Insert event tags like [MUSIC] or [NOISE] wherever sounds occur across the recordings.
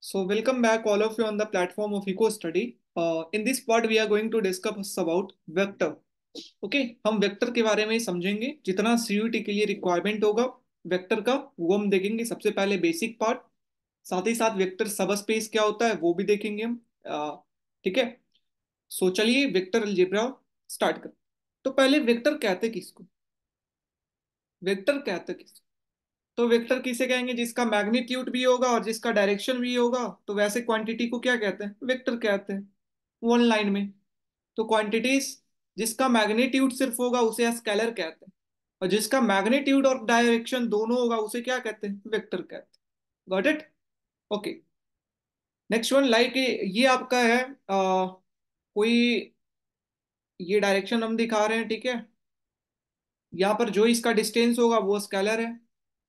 So welcome back all of you on the platform of Eco Study. Uh, in this part we are going to discuss about vector. Okay okay, हम vector के बारे में ही समझेंगे जितना CUT के लिए requirement होगा vector का वो हम देखेंगे सबसे पहले बेसिक पार्ट साथ ही साथ वेक्टर सब स्पेस क्या होता है वो भी देखेंगे हम uh, ठीक है सो चलिए वेक्टर अलजेब्रा स्टार्ट कर तो पहले वेक्टर कहते किसको वेक्टर कहते किसको तो वेक्टर किसे कहेंगे जिसका मैग्नीट्यूड भी होगा और जिसका डायरेक्शन भी होगा तो वैसे क्वांटिटी को क्या कहते हैं वेक्टर कहते हैं वन लाइन में तो क्वांटिटीज जिसका मैग्नीट्यूड सिर्फ होगा उसे स्केलर कहते हैं और जिसका मैग्नीट्यूड और डायरेक्शन दोनों होगा उसे क्या कहते हैं वेक्टर कहते हैं got it okay next one like ये आपका है आ, कोई ये डायरेक्शन हम दिखा रहे हैं ठीक है यहाँ पर जो इसका डिस्टेंस होगा वो स्केलर है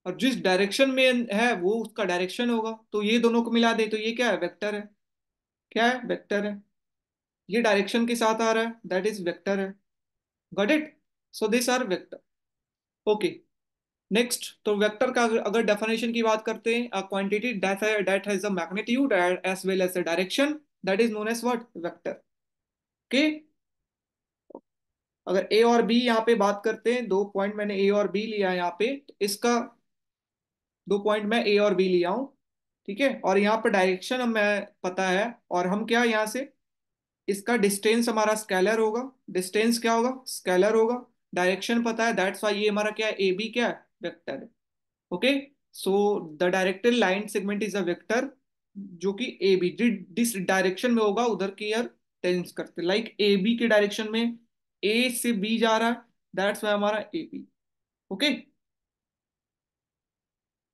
और जिस डायरेक्शन में है वो उसका डायरेक्शन होगा तो ये दोनों को मिला दे तो ये क्या है वेक्टर है क्या है वेक्टर है ये डायरेक्शन के साथ आ रहा है दैट इज वेक्टर है got it so this are vector okay next तो वेक्टर का अगर डेफिनेशन की बात करते हैं a quantity that has a magnitude as well as a direction that is known as what vector okay अगर A और बी यहाँ पे बात करते हैं दो पॉइंट मैंने ए और बी लिया है यहाँ पे तो इसका दो पॉइंट मैं ए और बी लिया हूं ठीक है और यहाँ पर डायरेक्शन हमें पता है और हम क्या यहाँ से इसका डिस्टेंस हमारा स्केलर होगा डिस्टेंस क्या होगा स्केलर होगा डायरेक्शन पता है दैट्स वाई ये हमारा क्या है ए बी क्या है वेक्टर है okay so the directed line segment is a vector जो कि ए बी जिस डायरेक्शन में होगा उधर की यार टेंस करते लाइक ए बी के डायरेक्शन में ए से बी जा रहा है दैट्स वाई हमारा ए बी ओके okay?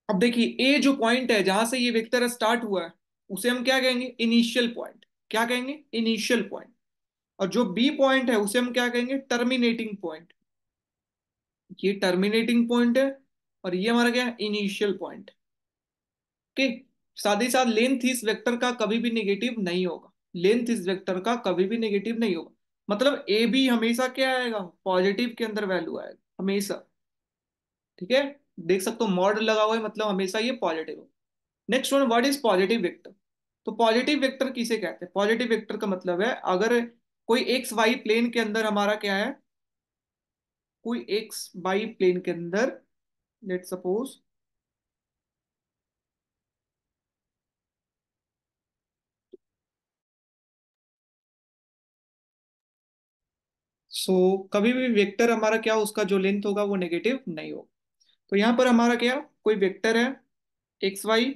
अब देखिए ए जो पॉइंट है जहां से ये वेक्टर स्टार्ट हुआ है उसे हम क्या कहेंगे इनिशियल पॉइंट क्या कहेंगे इनिशियल पॉइंट और जो बी पॉइंट है उसे हम क्या कहेंगे टर्मिनेटिंग पॉइंट ये टर्मिनेटिंग पॉइंट है और ये हमारा क्या है इनिशियल पॉइंट ओके साथ ही साथ लेंथ इस वेक्टर का कभी भी नेगेटिव नहीं होगा लेंथ इस वेक्टर का कभी भी नेगेटिव नहीं होगा मतलब ए बी हमेशा क्या आएगा पॉजिटिव के अंदर वैल्यू आएगा हमेशा ठीक है देख सकते हो मॉड लगा हुआ है मतलब हमेशा ये पॉजिटिव हो next one word is positive vector तो पॉजिटिव वेक्टर किसे कहते हैं पॉजिटिव वेक्टर का मतलब है अगर कोई एक्स वाई प्लेन के अंदर हमारा क्या है कोई एक्स वाई प्लेन के अंदर लेट सपोज सो so, कभी भी वेक्टर हमारा क्या उसका जो लेंथ होगा वो नेगेटिव नहीं होगा तो यहां पर हमारा क्या कोई वेक्टर है एक्स वाई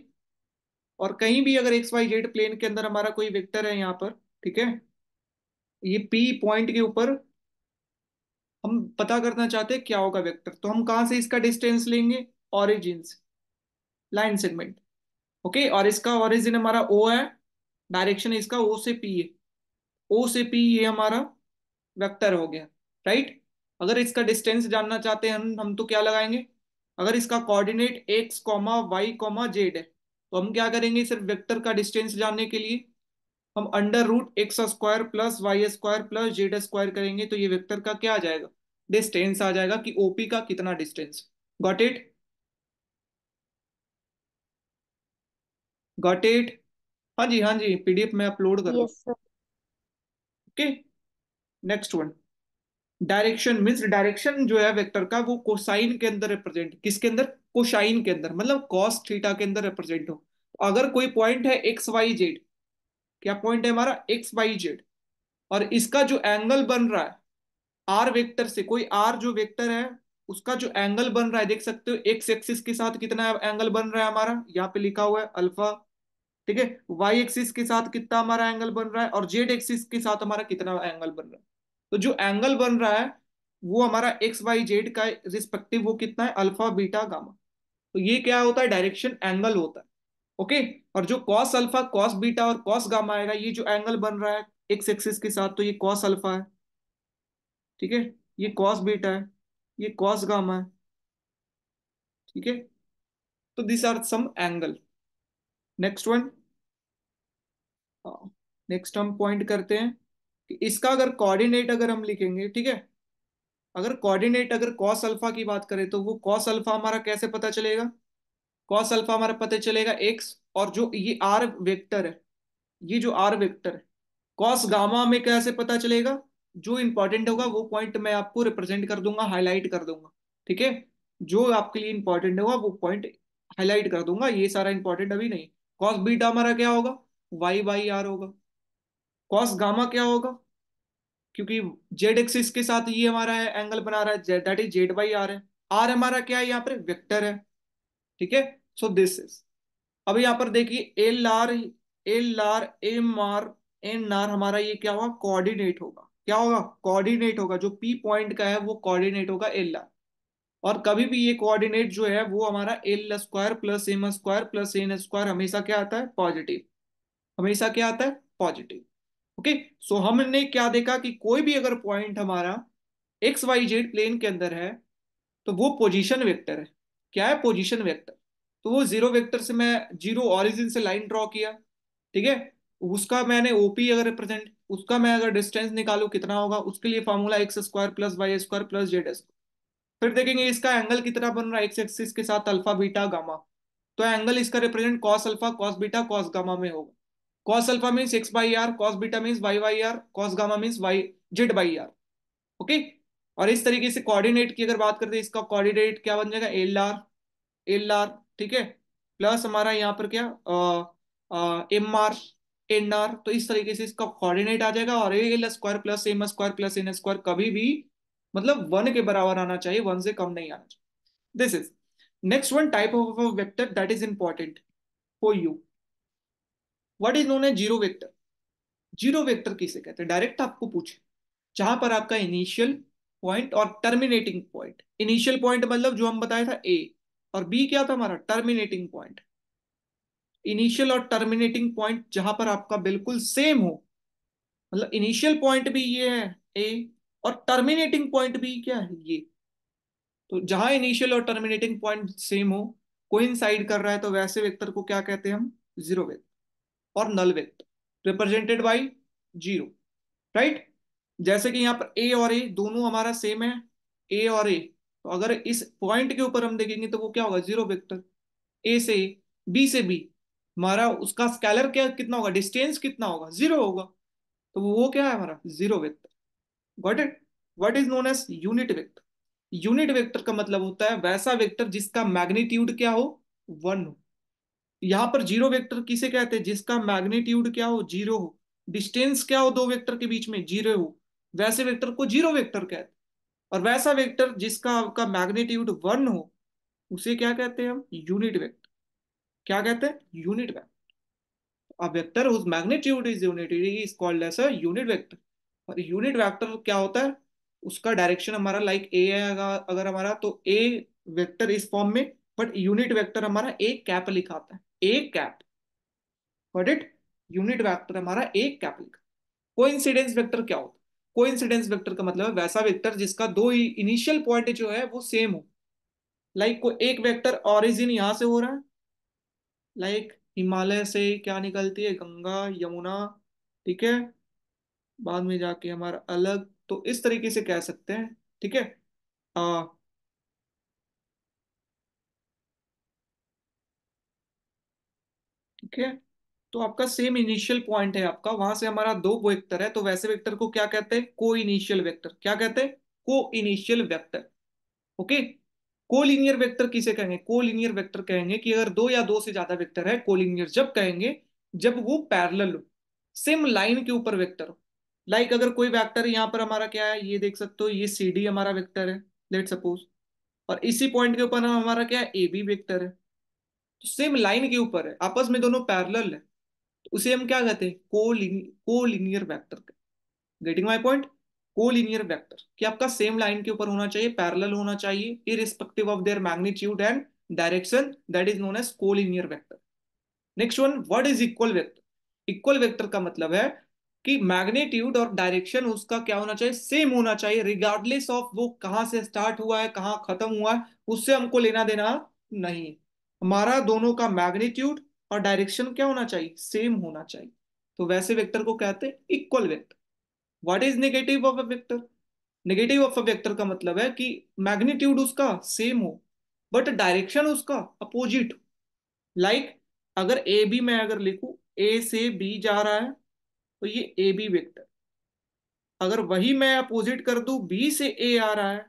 और कहीं भी अगर एक्स वाई जेड प्लेन के अंदर हमारा कोई वेक्टर है यहाँ पर ठीक है ये पी पॉइंट के ऊपर हम पता करना चाहते हैं क्या होगा वेक्टर तो हम कहां से इसका डिस्टेंस लेंगे ऑरिजिन से लाइन सेगमेंट ओके और इसका ऑरिजिन हमारा ओ है डायरेक्शन इसका ओ से पी है ओ से पी ये हमारा वेक्टर हो गया राइट अगर इसका डिस्टेंस जानना चाहते हैं हम हम तो क्या लगाएंगे अगर इसका coordinate X comma Y comma Z है तो हम क्या करेंगे सिर्फ वेक्टर का डिस्टेंस जानने के लिए हम under root x square plus Y square plus Z square करेंगे तो ये वेक्टर का क्या आ जाएगा डिस्टेंस आ जाएगा कि ओपी का कितना distance got it got it हाँ जी हाँ जी पीडीएफ में अपलोड करो okay next one direction means direction जो है वेक्टर का वो कोसाइन के अंदर रिप्रेजेंट किसके अंदर कोशाइन के अंदर मतलब कॉस थीटा के अंदर रिप्रेजेंट हो तो अगर कोई पॉइंट है एक्स वाई जेड क्या पॉइंट है हमारा एक्स वाई जेड और इसका जो एंगल बन रहा है आर वेक्टर से कोई आर जो वेक्टर है उसका जो एंगल बन रहा है देख सकते हो एक्स एक्सिस के साथ कितना एंगल बन रहा है हमारा यहाँ पे लिखा हुआ है अल्फा ठीक है वाई एक्सिस के साथ कितना हमारा एंगल बन रहा है और जेड एक्सिस के साथ हमारा कितना एंगल बन रहा है तो जो एंगल बन रहा है वो हमारा एक्स वाई जेड का रिस्पेक्टिव वो कितना है अल्फा बीटा गामा तो ये क्या होता है डायरेक्शन एंगल होता है ओके और जो कॉस अल्फा कॉस बीटा और कॉस गामा आएगा ये जो एंगल बन रहा है एक्स एक्सिस के साथ तो ये कॉस अल्फा है ठीक है ये कॉस बीटा है ये कॉस गामा है ठीक है तो this are some angle next one next हम पॉइंट करते हैं इसका अगर कोऑर्डिनेट अगर हम लिखेंगे ठीक है अगर कोऑर्डिनेट अगर कॉस अल्फा की बात करें तो वो कॉस अल्फा हमारा कैसे पता चलेगा कॉस अल्फा हमारा पता चलेगा एक्स और जो ये आर वेक्टर है ये जो आर वेक्टर है कॉस गामा में कैसे पता चलेगा जो इंपॉर्टेंट होगा वो पॉइंट मैं आपको रिप्रेजेंट कर दूंगा हाईलाइट कर दूंगा ठीक है जो आपके लिए इंपॉर्टेंट होगा वो पॉइंट हाईलाइट कर दूंगा ये सारा इंपॉर्टेंट अभी नहीं कॉस बीटा हमारा क्या होगा वाई बाई आर होगा कॉस गामा क्या होगा क्योंकि जेड एक्सिस के साथ ये हमारा है एंगल बना रहा है that is z by r है आर हमारा क्या है यहाँ पर वेक्टर है ठीक है सो दिस इज अब यहाँ पर देखिए l r l r m r n r हमारा ये क्या होगा कोऑर्डिनेट होगा क्या होगा कोऑर्डिनेट होगा जो पी पॉइंट का है वो कोऑर्डिनेट होगा एल आर और कभी भी ये कोऑर्डिनेट जो है वो हमारा l square plus m square plus n square हमेशा क्या आता है पॉजिटिव हमेशा क्या आता है पॉजिटिव ओके सो हमने क्या देखा कि कोई भी अगर पॉइंट हमारा एक्स वाई जेड प्लेन के अंदर है तो वो पोजिशन वेक्टर है क्या है पोजिशन वेक्टर तो वो जीरो वेक्टर से मैं जीरो ऑरिजिन से लाइन ड्रॉ किया ठीक है उसका मैंने ओपी अगर रिप्रेजेंट उसका मैं अगर डिस्टेंस निकालू कितना होगा उसके लिए formula x square plus Y square plus z फिर देखेंगे इसका एंगल कितना बन रहा है एक्स एक्सिस के साथ अल्फा बीटा गामा तो एंगल इसका represent cos alpha cos beta cos gamma में होगा cos alpha means x by r cos beta means y by r cos gamma means y z by r okay okay? और इस तरीके से coordinate की अगर बात करते हैं इसका कोऑर्डिनेट क्या बन जाएगा एल आर एल आर ठीक है प्लस हमारा यहाँ पर क्या एम आर एन आर तो इस तरीके से इसका कोऑर्डिनेट आ जाएगा और l square plus m square plus n square कभी भी मतलब वन के बराबर आना चाहिए वन से कम नहीं आना चाहिए this is next one type of vector that is important for you what is known है जीरो वेक्टर जीरो वेक्टर किसे कहते हैं डायरेक्ट आपको पूछे जहां पर आपका इनिशियल पॉइंट और टर्मिनेटिंग पॉइंट इनिशियल पॉइंट मतलब जो हम बताया था ए और बी क्या था हमारा टर्मिनेटिंग पॉइंट इनिशियल और टर्मिनेटिंग पॉइंट जहां पर आपका बिल्कुल सेम हो मतलब इनिशियल पॉइंट भी ये है ए और टर्मिनेटिंग पॉइंट भी क्या है ये तो जहां इनिशियल और टर्मिनेटिंग पॉइंट सेम हो कोइंसाइड कर रहा है तो वैसे वेक्टर को क्या कहते हैं हम जीरो वेक्टर और null vector represented by zero right जैसे कि यहाँ पर ए और ए दोनों हमारा सेम है ए और ए तो अगर इस पॉइंट के ऊपर हम देखेंगे तो वो क्या होगा जीरो वेक्टर ए से बी से बी हमारा उसका स्केलर क्या कितना होगा डिस्टेंस कितना होगा जीरो होगा तो वो क्या है हमारा zero vector got it what is known as unit vector unit vector का मतलब होता है वैसा वेक्टर जिसका मैग्नीट्यूड क्या हो वन हो यहाँ पर जीरो वेक्टर किसे कहते हैं जिसका मैग्नीट्यूड क्या हो जीरो हो डिस्टेंस क्या हो दो वेक्टर के बीच में जीरो हो वैसे वेक्टर को जीरो वेक्टर कहते हैं और वैसा वेक्टर जिसका आपका मैग्नीट्यूड वन हो उसे क्या कहते हैं हम यूनिट वेक्टर क्या कहते हैं यूनिट वेक्टर अब vector whose magnitude is unit is called as a unit vector और यूनिट वेक्टर क्या होता है उसका डायरेक्शन हमारा लाइक ए है अगर हमारा तो ए वेक्टर इस फॉर्म में बट यूनिट वेक्टर हमारा ए कैप लिखाता है एक कैप बट इट यूनिट हमारा एक कैप लिखा कोइंसिडेंस वेक्टर क्या होता है कोइंसिडेंस वेक्टर का मतलब है वैसा वेक्टर जिसका दो इनिशियल पॉइंट जो है वो सेम हो लाइक like, को एक वेक्टर ओरिजिन यहां से हो रहा है लाइक like, हिमालय से क्या निकलती है गंगा यमुना ठीक है बाद में जाके हमारा अलग तो इस तरीके से कह सकते हैं ठीक है ठीक है तो आपका सेम इनिशियल पॉइंट है आपका वहां से हमारा दो वेक्टर है तो वैसे वेक्टर को क्या कहते हैं को इनिशियल वेक्टर क्या कहते हैं co-initial vector okay collinear vector किसे कहेंगे कोलिनियर वेक्टर कहेंगे कि अगर दो या दो से ज्यादा वेक्टर है कोलिनियर जब कहेंगे जब वो पैरेलल हो सेम लाइन के ऊपर वेक्टर हो लाइक like अगर कोई वेक्टर यहाँ पर हमारा क्या है ये देख सकते हो ये सी डी हमारा वेक्टर है लेट सपोज और इसी पॉइंट के ऊपर हमारा क्या है ए बी वेक्टर है तो सेम लाइन के ऊपर है आपस में दोनों पैरल है तो उसे हम क्या कहते हैं collinear vector getting my point collinear vector कि आपका सेम लाइन के ऊपर होना चाहिए पैरल होना चाहिए irrespective of their magnitude and direction that is known as collinear vector next one word is equal vector equal vector का मतलब है कि मैग्नेट्यूड और डायरेक्शन उसका क्या होना चाहिए सेम होना चाहिए रिगार्डलेस ऑफ वो कहां से स्टार्ट हुआ है कहां खत्म हुआ है उससे हमको लेना देना नहीं हमारा दोनों का मैग्नीट्यूड और डायरेक्शन क्या होना चाहिए सेम होना चाहिए तो वैसे वेक्टर को कहते हैं equal vector what is negative of a vector negative of a vector का मतलब है कि मैग्नीट्यूड उसका सेम हो बट डायरेक्शन उसका अपोजिट लाइक like, अगर ए बी मैं अगर लिखू ए से बी जा रहा है तो ये ए बी वेक्टर अगर वही मैं अपोजिट कर दू बी से ए आ रहा है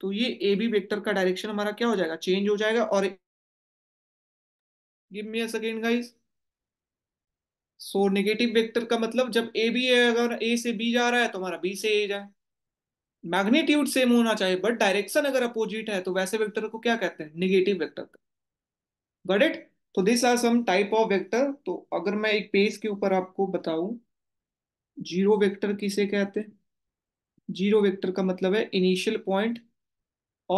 तो ये ए बी वेक्टर का डायरेक्शन हमारा क्या हो जाएगा चेंज हो जाएगा और give me a second guys so negative vector का मतलब जब ए बी है अगर ए से बी जा रहा है तो हमारा बी से ए जाए मैग्नीट्यूड सेम होना चाहिए बट डायरेक्शन अगर अपोजिट है तो वैसे वेक्टर को क्या कहते हैं निगेटिव वेक्टर गट इट तो this are some type of vector तो अगर मैं एक पेज के ऊपर आपको बताऊं जीरो वेक्टर किसे कहते हैं जीरो वेक्टर का मतलब है इनिशियल पॉइंट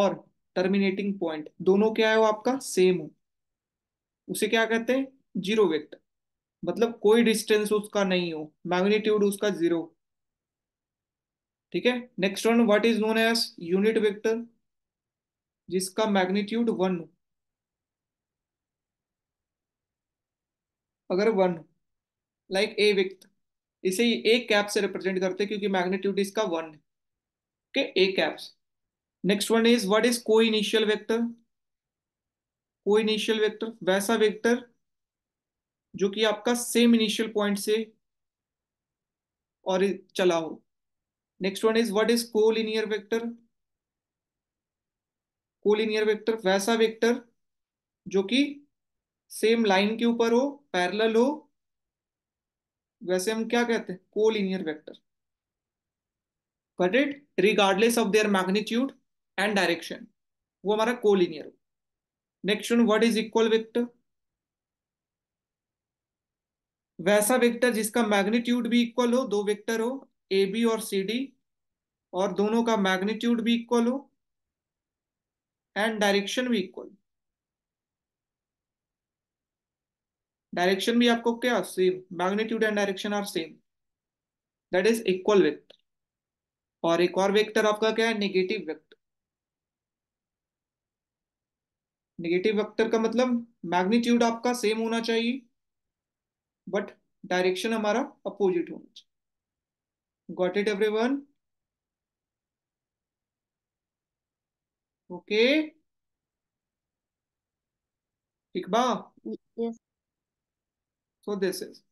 और टर्मिनेटिंग पॉइंट दोनों क्या है वो आपका सेम हो उसे क्या कहते हैं जीरो वेक्टर मतलब कोई डिस्टेंस उसका नहीं हो मैग्नीट्यूड उसका जीरो ठीक है next one what is known as unit vector जिसका मैग्नीट्यूड वन हो अगर वन लाइक ए वेक्टर इसे ए कैप से रिप्रेजेंट करते हैं क्योंकि मैग्नीट्यूड इसका वन है okay a caps next one is what is co-initial vector co-initial vector वैसा वेक्टर जो कि आपका सेम इनिशियल पॉइंट से और चला हो next one is what is collinear vector collinear vector वैसा वेक्टर जो कि सेम लाइन के ऊपर हो पैरेलल हो वैसे हम क्या कहते हैं collinear vector got it regardless of their magnitude and direction वो हमारा collinear next what is equal vector वैसा वेक्टर जिसका मैग्नीट्यूड भी इक्वल हो दो वेक्टर हो ए बी और सी डी और दोनों का मैग्नीट्यूड भी इक्वल हो एंड डायरेक्शन भी इक्वल डायरेक्शन भी आपको क्या same magnitude and direction are same that is equal vector और एक और वेक्टर आपका क्या है नेगेटिव वेक्टर नेगेटिव वेक्टर का मतलब मैग्नीट्यूड आपका सेम होना चाहिए बट डायरेक्शन हमारा अपोजिट होना चाहिए गॉट इट एवरीवन ओके ठीक so this is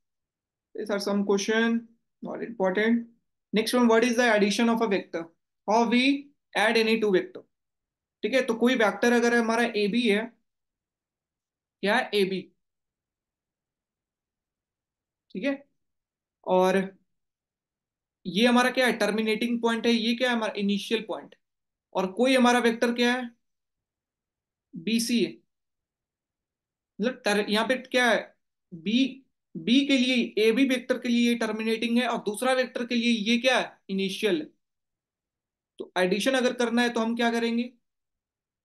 this are some question next one what is the addition of a vector how we add any two vector ठीक है तो कोई वेक्टर अगर हमारा ए बी है क्या है ए बी ठीक है और ये हमारा क्या है टर्मिनेटिंग पॉइंट है ये क्या है हमारा इनिशियल पॉइंट और कोई हमारा वेक्टर क्या है सी है मतलब यहाँ पे क्या है बी बी के लिए ए बी वेक्टर के लिए ये टर्मिनेटिंग है और दूसरा वेक्टर के लिए ये क्या है इनिशियल तो एडिशन अगर करना है तो हम क्या करेंगे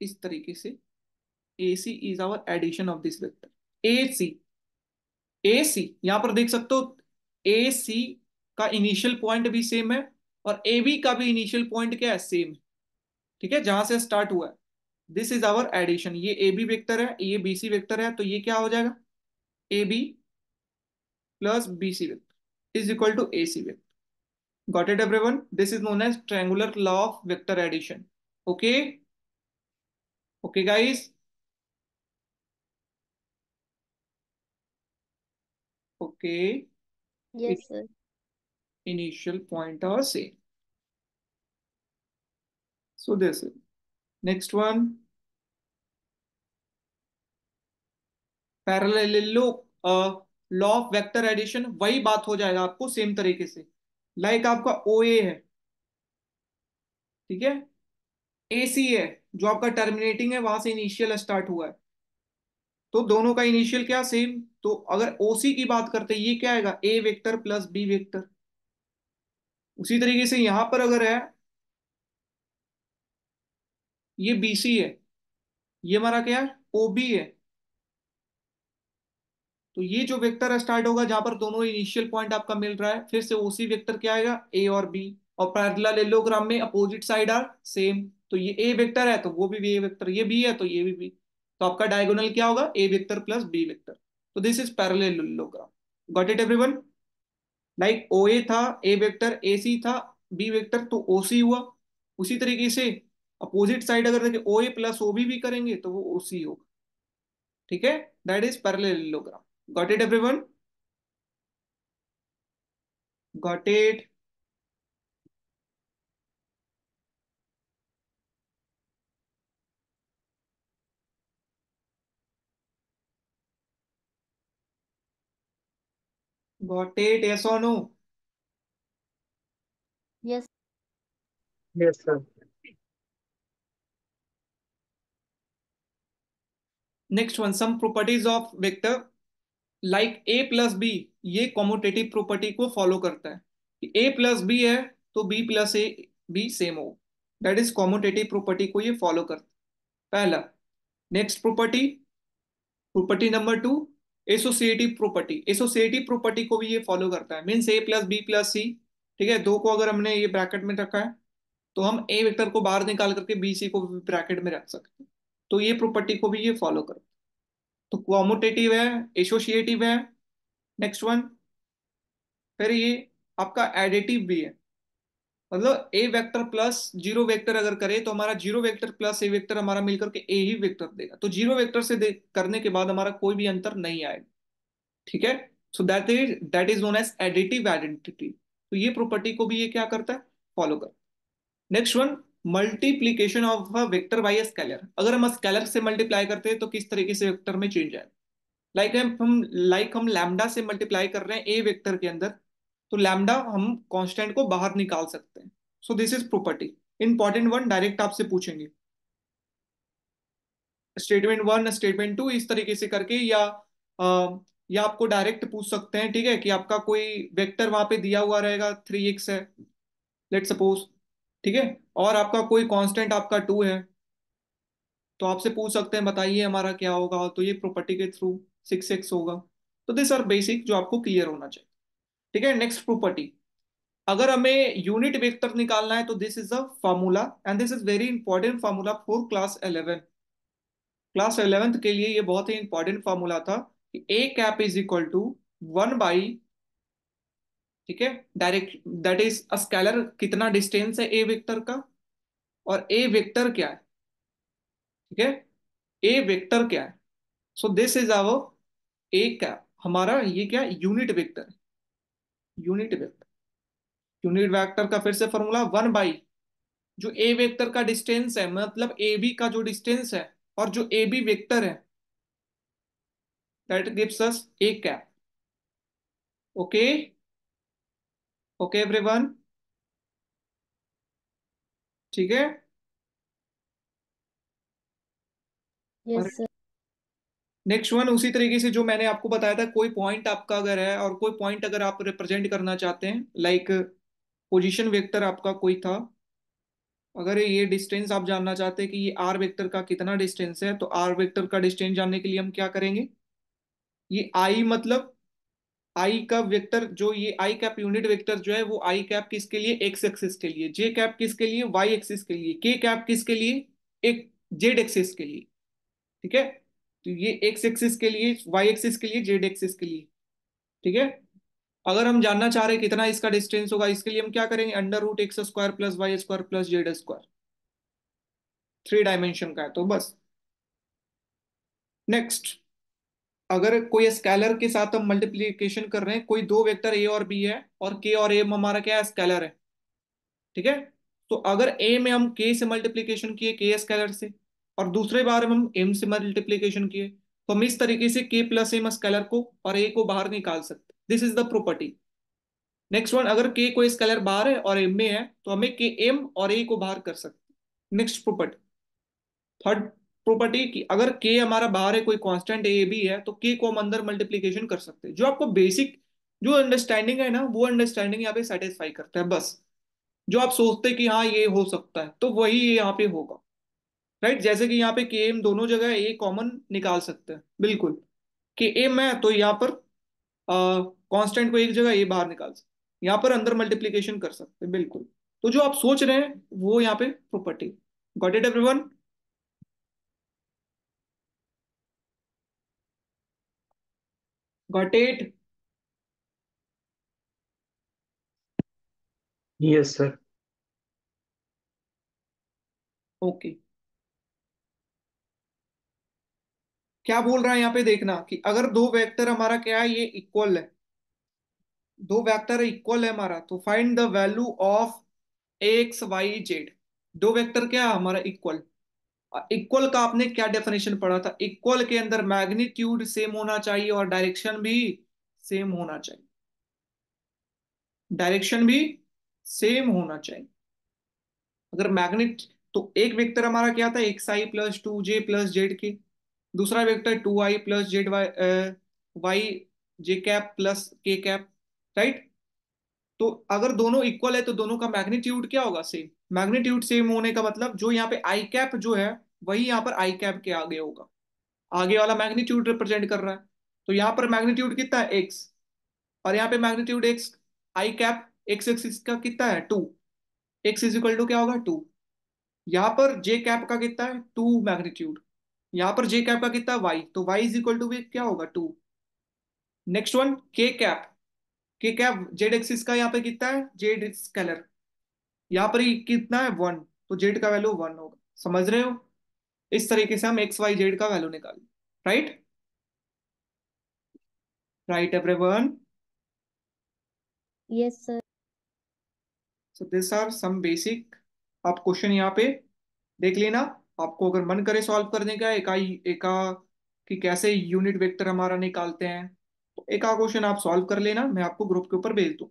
इस तरीके से A C is our addition of this vector A C A C यहां पर देख सकते हो ए सी का इनिशियल पॉइंट भी सेम है और ए बी का भी इनिशियल पॉइंट क्या है सेम है ठीक है जहां से स्टार्ट हुआ है दिस इज आवर एडिशन ये ए बी वेक्टर है ये बी सी वेक्टर है तो ये क्या हो जाएगा A B plus B C vector is equal to A C vector got it everyone this is known as triangular law of vector addition okay okay guys okay yes sir initial point are same so this is next one पैरेललो law of vector addition वही बात हो जाएगा आपको same तरीके से like like आपका ओ ए है ठीक है ए सी है जो आपका टर्मिनेटिंग है वहां से इनिशियल स्टार्ट हुआ है तो दोनों का इनिशियल क्या सेम तो अगर ओसी की बात करते ये क्या आएगा a vector plus b vector उसी तरीके से यहां पर अगर है ये बीसी है ये हमारा क्या है ओबी है तो ये जो वेक्टर स्टार्ट होगा जहां पर दोनों इनिशियल पॉइंट आपका मिल रहा है फिर से ओसी वेक्टर क्या आएगा ए और बी और पैरेलल लेलोग्राम में अपोजिट साइड आर सेम तो ये ए वेक्टर है तो वो भी ए वेक्टर ये बी है तो ये भी बी तो आपका डायगोनल क्या होगा a vector plus b vector तो this is parallelogram got it everyone like O A था ए वेक्टर ए सी था बी वेक्टर तो ओ सी हुआ उसी तरीके से अपोजिट साइड अगर देखें ओ ए प्लस ओ बी भी करेंगे तो वो ओ सी होगा ठीक है that is parallelogram got it everyone got it Got it? Yes or no? Yes. Yes, sir. Next one, some properties of vector like a plus b ये कॉमोटेटिव प्रॉपर्टी को follow करता है कि a प्लस बी है तो B plus A B same हो that is commutative property को ये फॉलो करता है पहला next property property number two associative property associative property को भी ये फॉलो करता है means A plus B plus C ठीक है दो को अगर हमने ये ब्रैकेट में रखा है तो हम ए वेक्टर को बाहर निकाल करके बी सी को ब्रैकेट में रख सकते हैं तो ये प्रॉपर्टी को भी ये फॉलो करता तो है तो कॉमोटेटिव है एसोसिएटिव है नेक्स्ट वन फिर ये आपका एडिटिव भी है मतलब a vector plus zero vector अगर करे तो हमारा zero vector plus a vector हमारा मिलकर के ए ही वेक्टर देगा तो जीरो वेक्टर से करने के बाद हमारा कोई भी अंतर नहीं आएगा ठीक है so that is that is known as additive identity तो ये प्रॉपर्टी को भी ये क्या करता है फॉलो कर next one multiplication of a vector a scalar अगर हम स्केलर से मल्टीप्लाई करते हैं तो किस तरीके से वेक्टर में चेंज आएगा लाइक हम लाइक हम लैमडा से मल्टीप्लाई कर रहे हैं ए वेक्टर के अंदर तो लैमडा हम कॉन्स्टेंट को बाहर निकाल सकते हैं so this is property important one direct आपसे पूछेंगे स्टेटमेंट वन स्टेटमेंट टू इस तरीके से करके या आ, या आपको डायरेक्ट पूछ सकते हैं ठीक है कि आपका कोई वेक्टर वहां पे दिया हुआ रहेगा थ्री एक्स है लेट सपोज ठीक है और आपका कोई कांस्टेंट आपका टू है तो आपसे पूछ सकते हैं बताइए हमारा क्या होगा तो ये प्रॉपर्टी के थ्रू सिक्स एक्स होगा तो दिस आर बेसिक जो आपको क्लियर होना चाहिए ठीक है नेक्स्ट प्रॉपर्टी अगर हमें यूनिट वेक्टर निकालना है तो this is a formula and this is very important formula for class eleven class eleventh के लिए ये बहुत ही इंपॉर्टेंट फार्मूला था कि a cap is equal to one by ठीक है direct that is a scalar कितना डिस्टेंस है ए वेक्टर का और ए वेक्टर क्या है ठीक है ए वेक्टर क्या है so this is our a cap हमारा ये क्या unit vector unit vector unit vector का फिर से फॉर्मूला वन बाई जो ए वेक्टर का डिस्टेंस है मतलब ए बी का जो डिस्टेंस है और जो ए बी वेक्टर है that gives us a cap okay okay everyone ठीक है यस yes, नेक्स्ट वन उसी तरीके से जो मैंने आपको बताया था कोई पॉइंट आपका अगर है और कोई पॉइंट अगर आप रिप्रेजेंट करना चाहते हैं लाइक पोजीशन वेक्टर आपका कोई था अगर ये डिस्टेंस आप जानना चाहते हैं कि ये आर वेक्टर का कितना डिस्टेंस है तो आर वेक्टर का डिस्टेंस जानने के लिए हम क्या करेंगे ये आई मतलब आई का वेक्टर जो ये आई कैप यूनिट वेक्टर जो है वो आई कैप किसके लिए एक्स एक्सिस के लिए जे कैप किसके लिए वाई एक्सिस के लिए के कैप किसके लिए एक जेड एक्सिस के लिए ठीक है तो ये एक्स एक्सिस के लिए वाई एक्सिस के लिए जेड एक्सिस के लिए ठीक है अगर हम जानना चाह रहे कितना इसका डिस्टेंस होगा इसके लिए हम क्या करेंगे under root x square plus Y square plus Z square three dimension का है तो बस नेक्स्ट अगर कोई स्केलर के साथ हम मल्टीप्लीकेशन कर रहे हैं कोई दो वेक्टर ए और बी है और के और ए में हमारा क्या है स्केलर है ठीक है तो अगर ए में हम के से मल्टीप्लीकेशन किए के स्कैलर से और दूसरे बार हम एम से मल्टीप्लीकेशन किए तो हम इस तरीके से के प्लस एम स्केलर को और ए को बाहर निकाल सकते this is the property next one अगर के कोई स्केलर बाहर है और एम में है तो हमें के एम और ए को बाहर कर सकते नेक्स्ट प्रोपर्टी थर्ड प्रॉपर्टी की अगर के हमारा बाहर है कोई कांस्टेंट ए भी है तो के को हम अंदर मल्टीप्लीकेशन कर सकते हैं जो आपको बेसिक जो अंडरस्टैंडिंग है ना वो अंडरस्टैंडिंग यहाँ पे सेटिस्फाई करता है बस जो आप सोचते कि हाँ ये हो सकता है तो वही यहाँ पे होगा राइट जैसे कि यहाँ पे के एम दोनों जगह ए कॉमन निकाल सकते हैं बिल्कुल के एम है तो यहाँ पर कांस्टेंट को एक जगह ए बाहर निकाल सकते यहाँ पर अंदर मल्टीप्लीकेशन कर सकते हैं बिल्कुल तो जो आप सोच रहे हैं वो यहाँ पे property got it everyone got it yes sir okay क्या बोल रहा है यहाँ पे देखना कि अगर दो वेक्टर हमारा क्या है ये इक्वल है दो वेक्टर इक्वल है हमारा तो find the value of x Y z दो वेक्टर क्या है हमारा इक्वल इक्वल का आपने क्या डेफिनेशन पढ़ा था इक्वल के अंदर मैग्नीट्यूड सेम होना चाहिए और डायरेक्शन भी सेम होना चाहिए डायरेक्शन भी सेम होना चाहिए अगर मैग्नेट तो एक वेक्टर हमारा क्या था x i plus two j plus z k दूसरा vector two i plus z y y j cap plus k cap right तो अगर दोनों इक्वल है तो दोनों का मैग्नीट्यूड क्या होगा सेम मैग्नीट्यूड सेम होने का मतलब जो यहाँ पे आई कैप जो है वही यहाँ पर आई कैप के आगे होगा आगे वाला मैग्नीट्यूड रिप्रेजेंट कर रहा है तो यहाँ पर मैग्नीट्यूड कितना है एक्स और यहाँ पे magnitude x i cap x x का कितना है two x is equal to क्या होगा टू यहाँ पर जे कैप का कितना है टू मैग्नीट्यूड यहां पर जे कैप का कितना वाई तो वाई इज इक्वल टू भी क्या होगा two next one k cap k cap z axis का यहाँ पे कितना है जेड इज कलर यहाँ पर कितना है वन तो जेड का वैल्यू वन होगा समझ रहे हो इस तरीके से हम एक्स वाई जेड का वैल्यू निकाल right right everyone yes sir so this are some basic आप क्वेश्चन यहाँ पे देख लेना आपको अगर मन करे सॉल्व करने का एकाई एका कि कैसे यूनिट वेक्टर हमारा निकालते हैं तो एका क्वेश्चन आप सॉल्व कर लेना मैं आपको ग्रुप के ऊपर भेज दू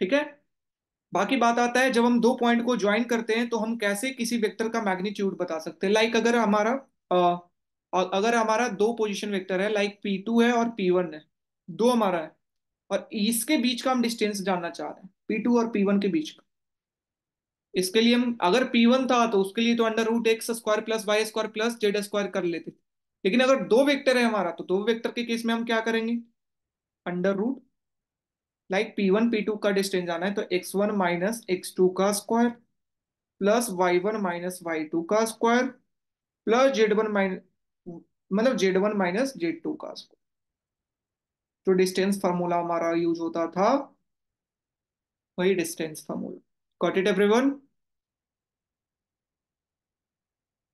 ठीक है बाकी बात आता है जब हम दो पॉइंट को ज्वाइन करते हैं तो हम कैसे किसी वेक्टर का मैग्नीट्यूड बता सकते हैं लाइक अगर हमारा आ, अगर हमारा दो पोजीशन वेक्टर है लाइक पी टू है और पी वन है दो हमारा है और इसके बीच का हम डिस्टेंस जानना चाह रहे हैं पी टू और पी वन के बीच का इसके लिए हम अगर पी वन था तो उसके लिए तो under root x square plus Y square plus Z square कर लेते लेकिन अगर दो वेक्टर है हमारा तो दो वेक्टर के केस में हम क्या करेंगे under root like P one P two का डिस्टेंस आना है तो x one minus x two का square plus y one minus y two का square plus z one minus मतलब z one minus z two का स्क्वायर तो distance formula हमारा यूज होता था वही distance formula got it everyone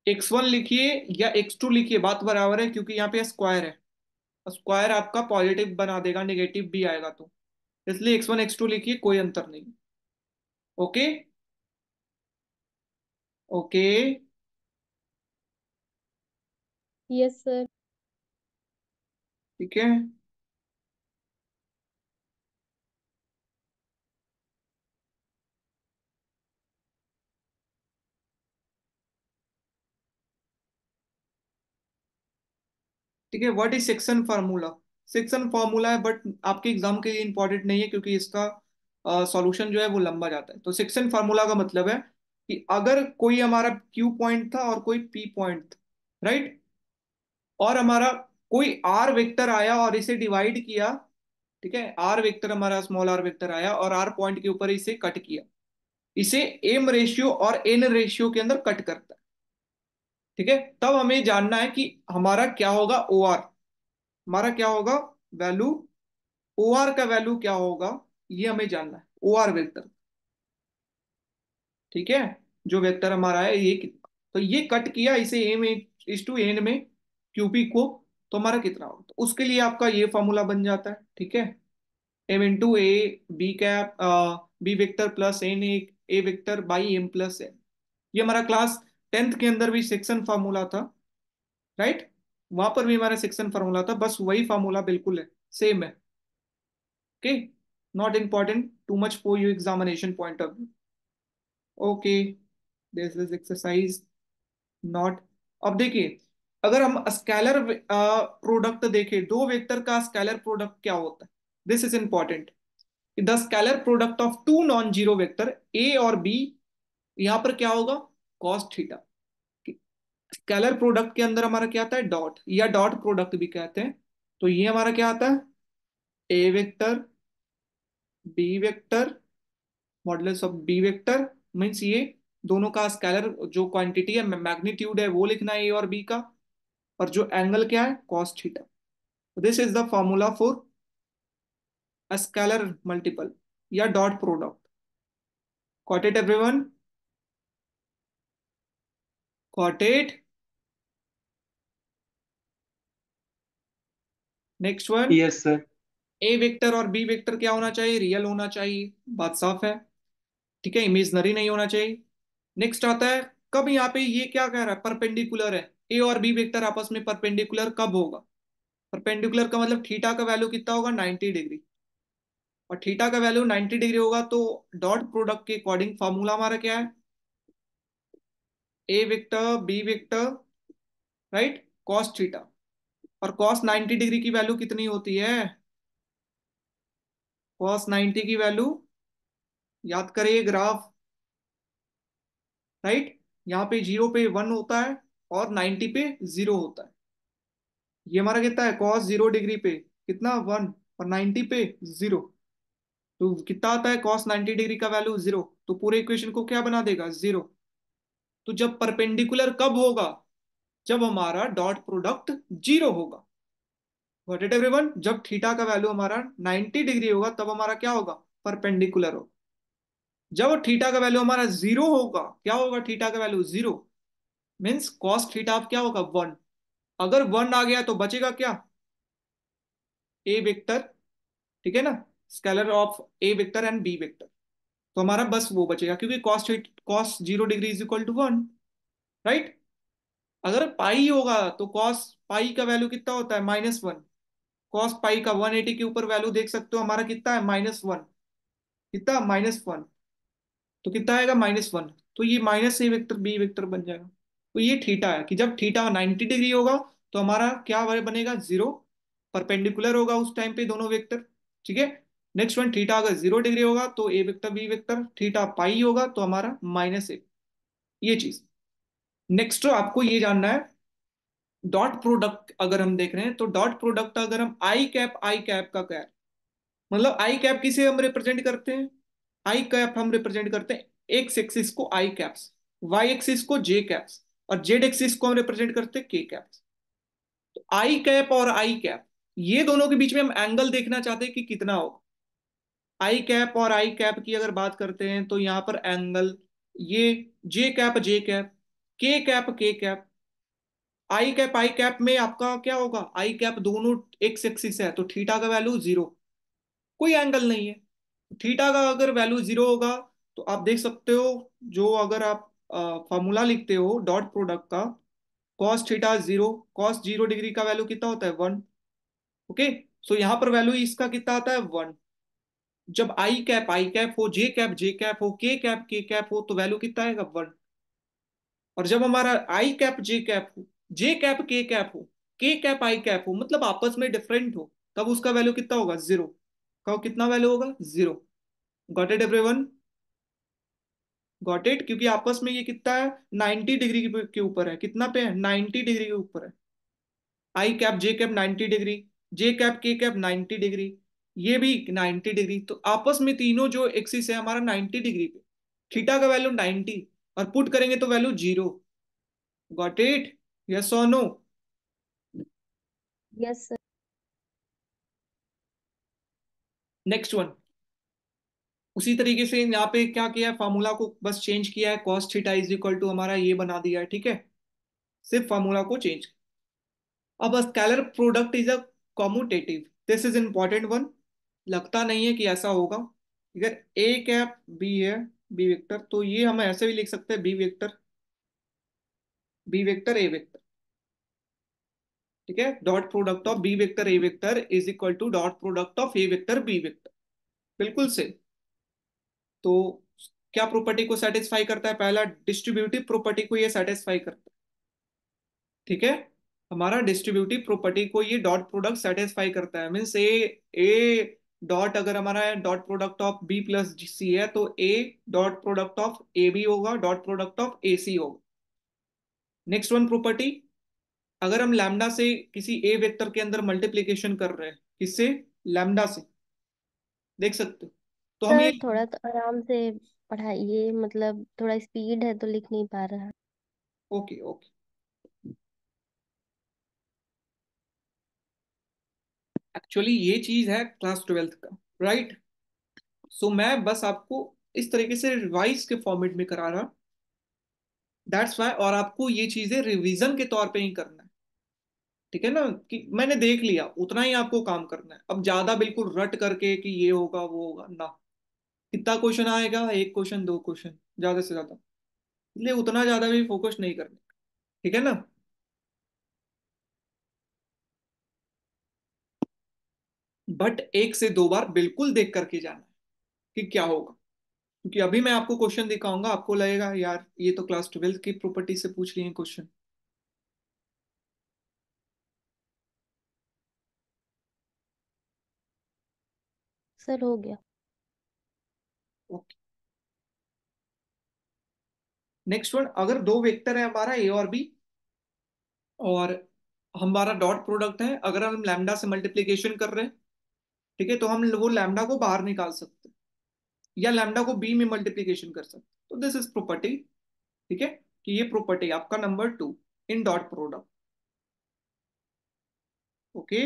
x one लिखिए या एक्स टू लिखिए बात बराबर है क्योंकि यहाँ पे स्क्वायर है स्क्वायर आपका पॉजिटिव बना देगा निगेटिव भी आएगा तो इसलिए एक्स वन एक्स टू लिखिए कोई अंतर नहीं ओके ओके यस सर ठीक है ठीक है what is section formula section formula है बट आपके एग्जाम के लिए इंपॉर्टेंट नहीं है क्योंकि इसका सॉल्यूशन uh, जो है वो लंबा जाता है तो सेक्शन फार्मूला का मतलब है कि अगर कोई हमारा क्यू पॉइंट था और कोई पी पॉइंट राइट और हमारा कोई आर वेक्टर आया और इसे डिवाइड किया ठीक है आर वेक्टर हमारा स्मॉल आर वेक्टर आया और आर पॉइंट के ऊपर इसे कट किया इसे एम रेशियो और एन रेशियो के अंदर कट करता है ठीक है तब हमें जानना है कि हमारा क्या होगा ओ आर हमारा क्या होगा वैल्यू ओ आर का वैल्यू क्या होगा ये हमें जानना है ओ आर वेक्टर ठीक है जो वेक्टर हमारा है ये कितना तो ये कट किया इसे ए में इस टू एन में क्यूपी को तो हमारा कितना होगा तो उसके लिए आपका ये फॉर्मूला बन जाता है ठीक है m into a b cap b vector plus n a vector by m plus n ये हमारा क्लास टेंथ के अंदर भी सेक्शन फार्मूला था राइट वहां पर भी हमारा सेक्शन फार्मूला था बस वही फार्मूला बिल्कुल है सेम है okay not important too much for you examination point of view okay this is exercise not अब देखिए अगर हम स्केलर प्रोडक्ट uh, देखें दो वेक्टर का स्केलर प्रोडक्ट क्या होता है this is important the scalar product of two non zero vector a और बी यहां पर क्या होगा कॉस थीटा स्केलर प्रोडक्ट के अंदर हमारा क्या आता है डॉट या डॉट प्रोडक्ट भी कहते हैं तो ये हमारा क्या आता है a vector b vector modulus of b vector means ये दोनों का स्केलर जो क्वांटिटी है मैग्नीट्यूड है वो लिखना है ए और बी का और जो एंगल क्या है cos theta this is the formula for scalar multiple या dot product got it everyone quartet next one yes sir a vector और बी वेक्टर क्या होना चाहिए रियल होना चाहिए बात साफ है ठीक है इमेजनरी नहीं होना चाहिए नेक्स्ट आता है कब यहाँ पे ये क्या कह रहा है परपेंडिकुलर है ए और बी वेक्टर आपस में परपेंडिकुलर कब होगा परपेंडिकुलर का मतलब थीटा का वैल्यू कितना होगा 90 डिग्री और थीटा का वैल्यू 90 डिग्री होगा तो डॉट प्रोडक्ट के अकॉर्डिंग फॉर्मूला हमारा क्या है a vector b vector right cos theta और कॉस 90 डिग्री की वैल्यू कितनी होती है कॉस 90 की वैल्यू याद करिए ग्राफ राइट यहाँ पे जीरो पे वन होता है और 90 पे जीरो होता है ये हमारा कितना है कॉस जीरो डिग्री पे कितना वन और 90 पे जीरो तो कितना आता है कॉस 90 डिग्री का वैल्यू जीरो तो पूरे इक्वेशन को क्या बना देगा जीरो तो जब परपेंडिकुलर कब होगा जब हमारा डॉट प्रोडक्ट जीरो होगा वॉट इट एवरी जब थीटा का वैल्यू हमारा 90 डिग्री होगा तब हमारा क्या होगा परपेंडिकुलर होगा जब थीटा का वैल्यू हमारा जीरो होगा क्या होगा थीटा का value zero means cos theta of क्या होगा वन अगर वन आ गया तो बचेगा क्या ए वेक्टर ठीक है ना scalar of a vector and b vector तो हमारा बस वो बचेगा क्योंकि cos cos zero degree is equal to one right अगर पाई होगा तो कॉस पाई का वैल्यू कितना होता है माइनस वन कॉस पाई का वन एटी के ऊपर वैल्यू देख सकते हो हमारा कितना है माइनस वन कितना माइनस वन तो कितना आएगा माइनस वन तो ये minus a vector b vector बन जाएगा तो ये थीटा है कि जब थीटा 90 डिग्री होगा तो हमारा क्या बनेगा जीरो परपेंडिकुलर होगा उस टाइम पे दोनों वेक्टर ठीक है नेक्स्ट वन थीटा अगर जीरो डिग्री होगा तो a vector b vector theta pi होगा तो हमारा माइनस ए ये चीज नेक्स्ट आपको ये जानना है डॉट प्रोडक्ट अगर हम देख रहे हैं तो डॉट प्रोडक्ट अगर हम आई कैप आई कैप का कैप मतलब आई कैप किसे हम रिप्रेजेंट करते हैं आई कैप हम रिप्रेजेंट करते हैं एक्स एक्सिस को आई कैप्स वाई एक्सिस को जे कैप्स और जेड एक्सिस को हम रिप्रेजेंट करते हैं के कैप्स तो आई कैप और आई कैप ये दोनों के बीच में हम एंगल देखना चाहते हैं कि कितना होगा आई कैप और आई कैप की अगर बात करते हैं तो यहाँ पर एंगल ये j cap j cap k cap k cap i cap i cap में आपका क्या होगा आई कैप दोनों एक सेक्सिस है तो थीटा का वैल्यू जीरो कोई एंगल नहीं है थीटा का अगर वैल्यू जीरो होगा तो आप देख सकते हो जो अगर आप फॉर्मूला लिखते हो डॉट प्रोडक्ट का cos theta zero cos zero degree का वैल्यू कितना होता है वन ओके सो यहाँ पर वैल्यू इसका कितना आता है वन जब आई कैप आई कैप हो जे कैप जे कैप हो के कैप के कैप हो तो वैल्यू कितना आएगा वन और जब हमारा आई कैप जे कैप हो जे कैप के कैप हो के कैप आई कैप हो मतलब आपस में डिफरेंट हो तब उसका वैल्यू कितना होगा जीरो कहो कितना वैल्यू होगा zero got it everyone got it क्योंकि आपस में ये कितना है नाइनटी डिग्री के ऊपर है कितना पे है नाइनटी डिग्री के ऊपर है i cap j cap ninety degree j cap k cap ninety degree ये भी 90 डिग्री तो आपस में तीनों जो एक्सिस है हमारा 90 डिग्री पे थीटा का वैल्यू 90 और पुट करेंगे तो value zero got it yes और नो यस नेक्स्ट वन उसी तरीके से यहाँ पे क्या किया है फार्मूला को बस चेंज किया है cos theta is equal to हमारा ये बना दिया है ठीक है सिर्फ फार्मूला को चेंज अब scalar product is a commutative this is important one लगता नहीं है कि ऐसा होगा अगर ए कैप बी है बी वेक्टर तो ये हम ऐसे भी लिख सकते हैं b vector b vector a vector ठीक है dot product of b vector a vector is equal to dot product of a vector b vector बिल्कुल से तो क्या प्रॉपर्टी को सेटिस्फाई करता है पहला डिस्ट्रीब्यूटिव प्रॉपर्टी को ये सेटिस्फाई करता है ठीक है हमारा डिस्ट्रीब्यूटिव प्रॉपर्टी को ये डॉट प्रोडक्ट सेटिस्फाई करता है मीन्स ए ए डॉट अगर हमारा dot product of b plus c है तो a dot product of a b होगा dot product of a c होगा नेक्स्ट वन प्रॉपर्टी अगर हम लैमडा से किसी ए वेक्टर के अंदर मल्टीप्लीकेशन कर रहे हैं किससे लैमडा से देख सकते हो तो हमें थोड़ा तो आराम से पढ़ाइए मतलब थोड़ा स्पीड है तो लिख नहीं पा रहा ओके ओके एक्चुअली ये चीज है क्लास ट्वेल्थ का राइट right? सो so, मैं बस आपको इस तरीके से रिवाइज के फॉर्मेट में करा रहा दैट्स वाई और आपको ये चीजें रिविजन के तौर पे ही करना है ठीक है ना कि मैंने देख लिया उतना ही आपको काम करना है अब ज्यादा बिल्कुल रट करके कि ये होगा वो होगा ना कितना क्वेश्चन आएगा एक क्वेश्चन दो क्वेश्चन ज्यादा से ज्यादा इसलिए उतना ज्यादा भी फोकस नहीं करना ठीक है ना बट एक से दो बार बिल्कुल देख करके जाना है कि क्या होगा क्योंकि अभी मैं आपको क्वेश्चन दिखाऊंगा आपको लगेगा यार ये तो क्लास ट्वेल्थ की प्रॉपर्टी से पूछ रही है क्वेश्चन सर हो गया ओके नेक्स्ट वन अगर दो वेक्टर है हमारा ए और बी और हमारा डॉट प्रोडक्ट है अगर हम लैमडा से मल्टीप्लीकेशन कर रहे हैं ठीक है तो हम वो लैमडा को बाहर निकाल सकते या लैमडा को बी में मल्टीप्लीकेशन कर सकते तो दिस इज प्रॉपर्टी ठीक है कि ये प्रॉपर्टी आपका number two in dot product okay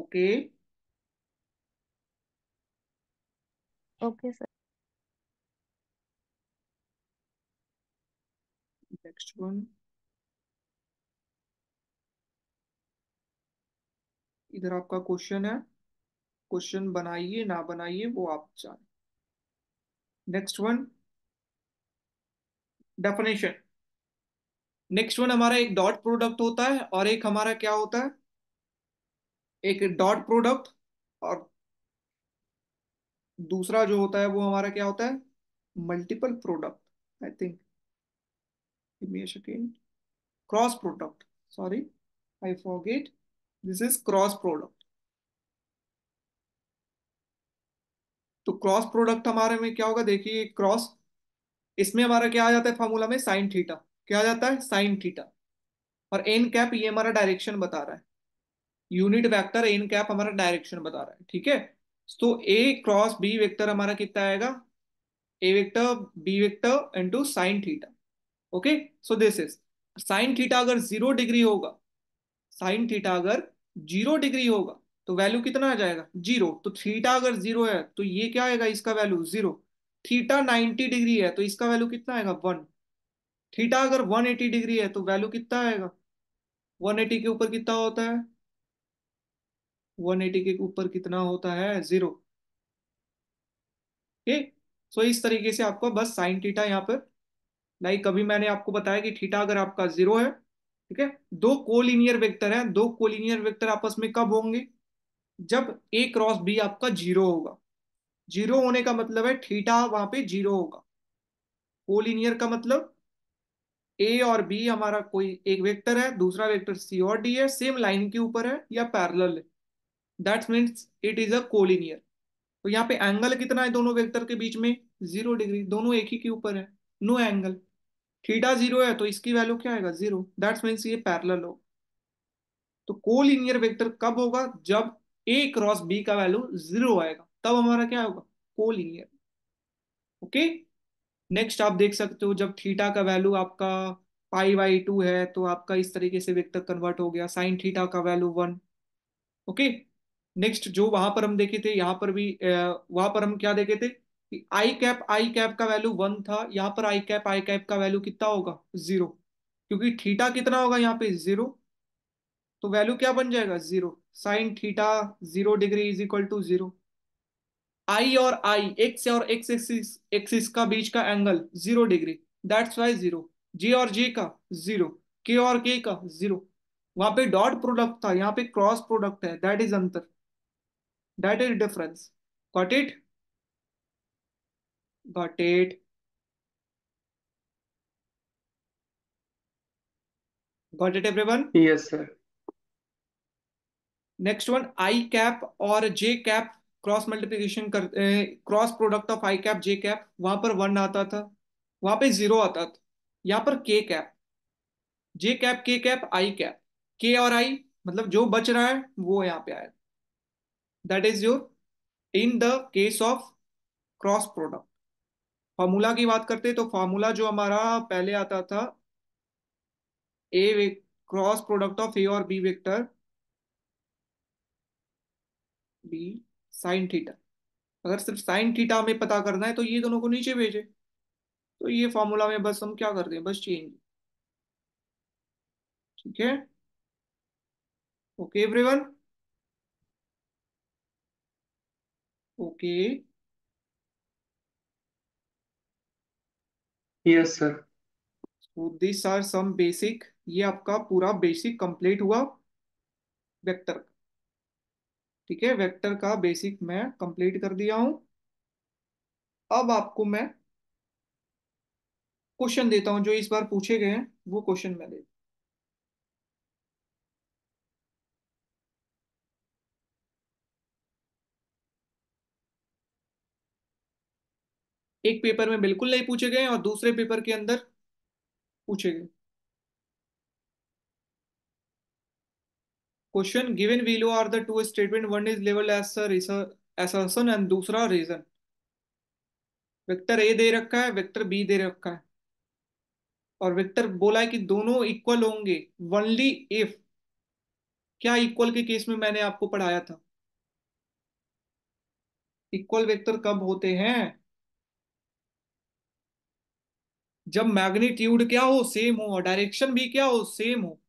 okay okay sir next one इधर आपका क्वेश्चन है क्वेश्चन बनाइए ना बनाइए वो आप जाने next one definition next one हमारा एक डॉट प्रोडक्ट होता है और एक हमारा क्या होता है एक डॉट प्रोडक्ट और दूसरा जो होता है वो हमारा क्या होता है multiple product I think cross product sorry I forget this is cross product तो क्रॉस प्रोडक्ट हमारे में क्या होगा देखिए क्रॉस इसमें हमारा क्या आ जाता है फॉर्मूला में साइन थीटा क्या आ जाता है साइन थीटा और एन कैप ये हमारा डायरेक्शन बता रहा है यूनिट वेक्टर एन कैप हमारा डायरेक्शन बता रहा है ठीक है तो ए क्रॉस बी वेक्टर हमारा कितना आएगा a vector b vector into sine theta okay so this is sine theta अगर जीरो डिग्री होगा साइन थीटा अगर जीरो डिग्री होगा तो वैल्यू कितना आ जाएगा जीरो तो थीटा अगर जीरो है तो ये क्या आएगा इसका value zero theta ninety degree है तो इसका वैल्यू कितना आएगा वन थीटा अगर वन एटी डिग्री है तो वैल्यू कितना आएगा वन एटी के ऊपर कितना होता है वन एटी के ऊपर कितना होता है जीरो ठीक सो इस तरीके से आपको बस साइन थीटा यहाँ पर लाइक अभी मैंने आपको बताया कि थीटा अगर आपका जीरो है ठीक है दो कोलिनियर वेक्टर है दो कोलिनियर वेक्टर आपस में कब होंगे जब ए क्रॉस बी आपका जीरो होगा जीरो होने का मतलब है थीटा वहां पे जीरो होगा कोलिनियर का मतलब ए और बी हमारा कोई एक वेक्टर है दूसरा वेक्टर सी और डी है सेम लाइन के ऊपर है या पैरल है that's means it is a collinear तो यहाँ पे एंगल कितना है दोनों वेक्टर के बीच में जीरो डिग्री दोनों एक ही के ऊपर है नो एंगल थीटा जीरो है तो इसकी वैल्यू क्या आएगा जीरो दैट्स मीन्स ये पैरेलल हो तो कोलिनियर वेक्टर कब होगा जब ए क्रॉस बी का वैल्यू जीरो आएगा तब हमारा क्या होगा कोलिनियर ओके नेक्स्ट आप देख सकते हो जब थीटा का वैल्यू आपका पाई बाई टू है तो आपका इस तरीके से वेक्टर कन्वर्ट हो गया साइन थीटा का वैल्यू वन ओके नेक्स्ट जो वहां पर हम देखे थे यहाँ पर भी वहां पर हम क्या देखे थे आई कैप आई कैप का वैल्यू वन था यहाँ पर आई कैप आई कैप का वैल्यू कितना होगा जीरो क्योंकि थीटा कितना होगा यहाँ पे जीरो तो वैल्यू क्या बन जाएगा zero sine theta zero degree is equal to zero i और आई एक्स और एक्स एक्सिस एक्सिस का बीच का angle zero degree that's why zero j और जे का जीरो के और के का जीरो वहां पे डॉट प्रोडक्ट था यहाँ पे क्रॉस प्रोडक्ट है दैट इज अंतर that is difference got it got it got it everyone yes sir next one i cap और j cap क्रॉस मल्टीप्लीकेशन कर cross product of i cap j cap वहां पर one आता था वहां पे जीरो आता था यहाँ पर k cap j cap k cap i cap k और आई मतलब जो बच रहा है वो यहाँ पे आया that is your in the case of cross product formula की बात करते तो फॉर्मूला जो हमारा पहले आता था a cross product of a और b vector b sine theta अगर सिर्फ साइन थीटा हमें पता करना है तो ये दोनों को नीचे भेजे तो ये फॉर्मूला में बस हम क्या कर दें बस चेंज ठीक है okay everyone okay yes sir this are some basic ये आपका पूरा बेसिक कंप्लीट हुआ वेक्टर ठीक है वेक्टर का बेसिक मैं कंप्लीट कर दिया हूं अब आपको मैं क्वेश्चन देता हूं जो इस बार पूछे गए हैं वो क्वेश्चन मैं देता एक पेपर में बिल्कुल नहीं पूछे गए और दूसरे पेपर के अंदर पूछे गए question given below are the two statement one is लेवल एसर्सन एंड दूसरा रीजन वेक्टर ए दे रखा है वेक्टर बी दे रखा है और वेक्टर बोला है कि दोनों इक्वल होंगे वनली इफ क्या इक्वल के केस में मैंने आपको पढ़ाया था इक्वल वेक्टर कब होते हैं जब मैग्नीट्यूड क्या हो सेम हो और डायरेक्शन भी क्या हो सेम हो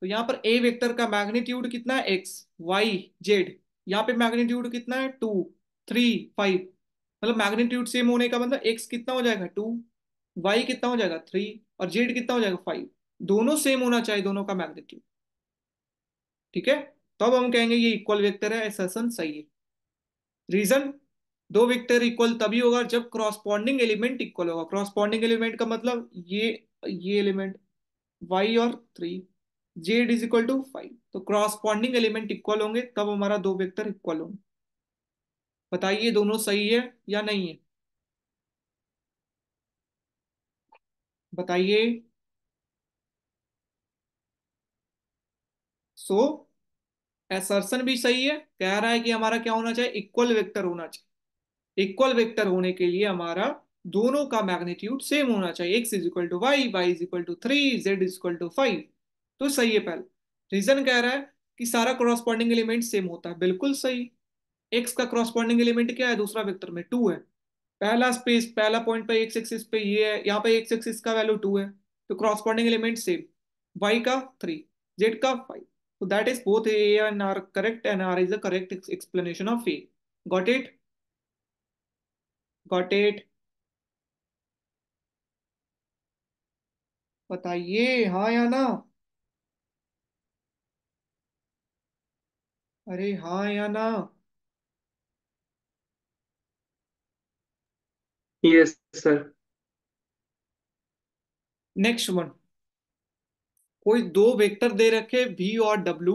तो यहाँ पर ए वेक्टर का मैग्नीट्यूड कितना है एक्स वाई जेड यहाँ पे मैग्नीट्यूड कितना है टू थ्री फाइव मतलब मैग्नीट्यूड सेम होने का मतलब एक्स कितना हो जाएगा टू वाई कितना हो जाएगा थ्री और जेड कितना हो जाएगा फाइव दोनों सेम होना चाहिए दोनों का मैग्नीट्यूड ठीक है तब तो हम कहेंगे ये इक्वल वेक्टर है ऐसा सही है रीजन दो वेक्टर इक्वल तभी होगा जब क्रॉसपॉन्डिंग एलिमेंट इक्वल होगा क्रॉसपॉन्डिंग एलिमेंट का मतलब ये ये एलिमेंट वाई और three z is equal to five तो क्रॉसपॉन्डिंग एलिमेंट इक्वल होंगे तब हमारा दो वेक्टर इक्वल होंगे बताइए दोनों सही है या नहीं है बताइए सो so, एसर्सन भी सही है कह रहा है कि हमारा क्या होना चाहिए इक्वल वेक्टर होना चाहिए इक्वल वेक्टर होने के लिए हमारा दोनों का मैग्नीट्यूड सेम होना चाहिए x is equal to y y is equal to three z is equal to five तो सही है पहले रीजन कह रहा है कि सारा क्रॉसपॉन्डिंग एलिमेंट सेम होता है बिल्कुल सही एक्स का क्रॉसपॉन्डिंग एलिमेंट क्या है दूसरा वेक्टर में टू है पहला स्पेस पहला पॉइंट पे एक्स एक्सिस पे ये है यहाँ पे एक्स एक्सिस का वैल्यू टू है तो क्रॉसपॉन्डिंग एलिमेंट सेम वाई का थ्री जेड का फाइव तो that is both A and R correct and R is the correct explanation of A got it got it बताइए हाँ या ना अरे हाँ या ना यस सर नेक्स्ट वन कोई दो वेक्टर दे रखे वी और डब्ल्यू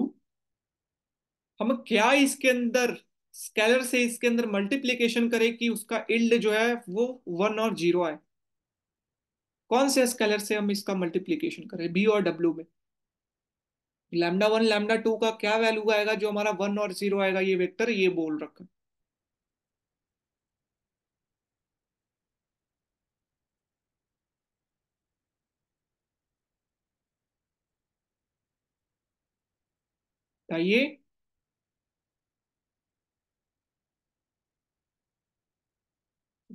हम क्या इसके अंदर स्केलर से इसके अंदर मल्टीप्लीकेशन करे कि उसका इल्ड जो है वो वन और जीरो आए कौन से स्केलर से हम इसका मल्टीप्लीकेशन करें बी और डब्ल्यू में लैमडा वन लैमडा टू का क्या वैल्यू आएगा जो हमारा वन और जीरो आएगा ये वेक्टर ये बोल रखा ये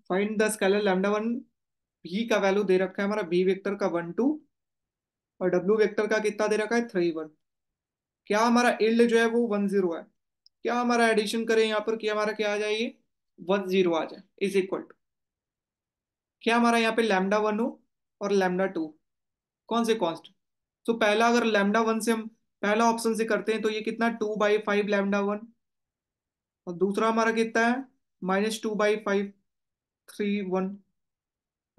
find the scalar lambda one b का वैल्यू दे रखा है हमारा बी वेक्टर का वन टू और डब्ल्यू वेक्टर का कितना दे रखा है थ्री वन क्या हमारा इल्ड जो है वो वन जीरो है क्या हमारा एडिशन करें यहाँ पर कि हमारा क्या आ जाए वन जीरो आ जाए इज इक्वल टू क्या हमारा यहाँ पे लैमडा वन हो और लैमडा टू कौन से कॉन्स्ट तो पहला अगर लैमडा वन से हम पहला ऑप्शन से करते हैं तो ये कितना two by five lambda one और दूसरा हमारा कितना है minus two by five three one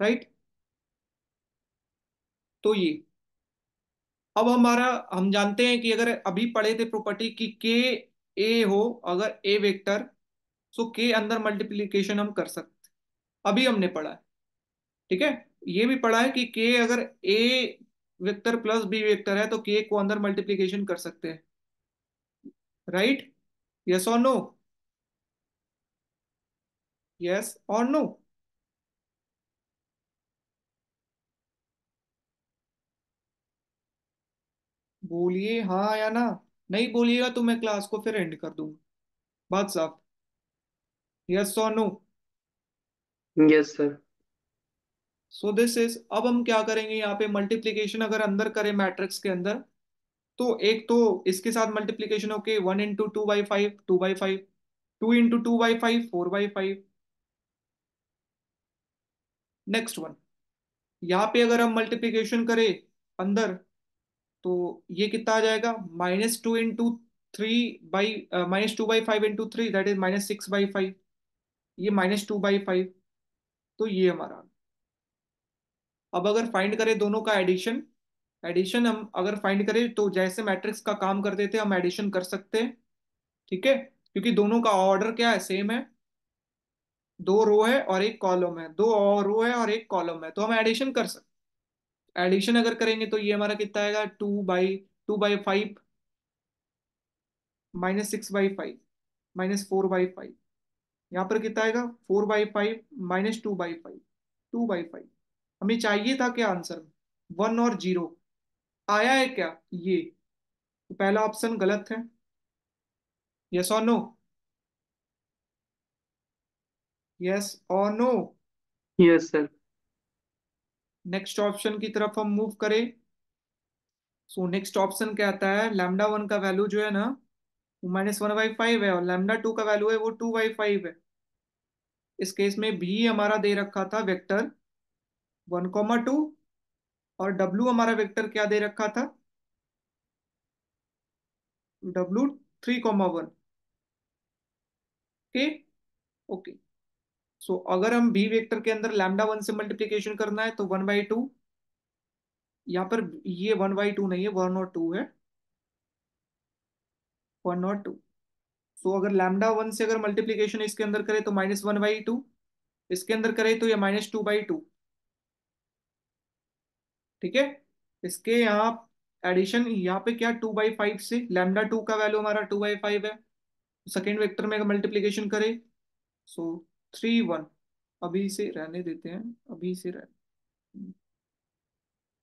right तो ये अब हमारा हम जानते हैं कि अगर अभी पढ़े थे प्रॉपर्टी की के ए हो अगर ए वेक्टर सो के अंदर मल्टीप्लीकेशन हम कर सकते अभी हमने पढ़ा है ठीक है ये भी पढ़ा है कि के अगर a vector plus b vector है तो के को अंदर मल्टीप्लीकेशन कर सकते हैं राइट यस और नो Yes or no? बोलिए हाँ या ना नहीं बोलिएगा तो मैं क्लास को फिर एंड कर दूंगा बात साफ यस और no yes sir so this is अब हम क्या करेंगे यहाँ पे मल्टीप्लीकेशन अगर अंदर करें मैट्रिक्स के अंदर तो एक तो इसके साथ मल्टीप्लीकेशन होके one into two by five two by five two into two by five four by five next one यहाँ पे अगर हम मल्टीप्लीकेशन करें अंदर तो ये कितना आ जाएगा minus two into three by minus two by five into three that is minus six by five ये माइनस टू बाई फाइव तो ये हमारा अब अगर फाइंड करें दोनों का एडिशन एडिशन हम अगर फाइंड करें तो जैसे मैट्रिक्स का काम करते थे हम एडिशन कर सकते हैं ठीक है क्योंकि दोनों का ऑर्डर क्या है सेम है दो रो है और एक कॉलम है दो और रो है और एक कॉलम है तो हम एडिशन कर सकते एडिशन अगर करेंगे तो ये हमारा कितना आएगा two by two by five minus six by five minus four by five यहाँ पर कितना आएगा four by five minus two by five two by five हमें चाहिए था क्या आंसर वन और जीरो आया है क्या ये तो पहला ऑप्शन गलत है यस और नो यस और no yes sir next option की तरफ हम मूव करें सो नेक्स्ट ऑप्शन क्या आता है लैमडा वन का वैल्यू जो है ना वो माइनस वन बाई फाइव है और लैमडा टू का वैल्यू है वो टू बाई फाइव है इस केस में भी हमारा दे रखा था वेक्टर वन कॉमा टू और डब्लू हमारा वेक्टर क्या दे रखा था W three comma one okay okay so so, अगर हम बी वेक्टर के अंदर लैमडा वन से मल्टीप्लीकेशन करना है तो वन बाई टू यहां पर ये वन बाई टू नहीं है वन और टू है वन और टू सो अगर लैमडा वन से अगर मल्टीप्लीकेशन इसके अंदर करें तो माइनस वन बाई टू इसके अंदर करें तो ये माइनस टू बाई टू ठीक है इसके यहाँ एडिशन यहाँ पे क्या टू बाई फाइव से लैमडा टू का वैल्यू हमारा टू बाई फाइव है सेकेंड वेक्टर में अगर मल्टीप्लीकेशन करें सो थ्री वन अभी से रहने देते हैं अभी से रहने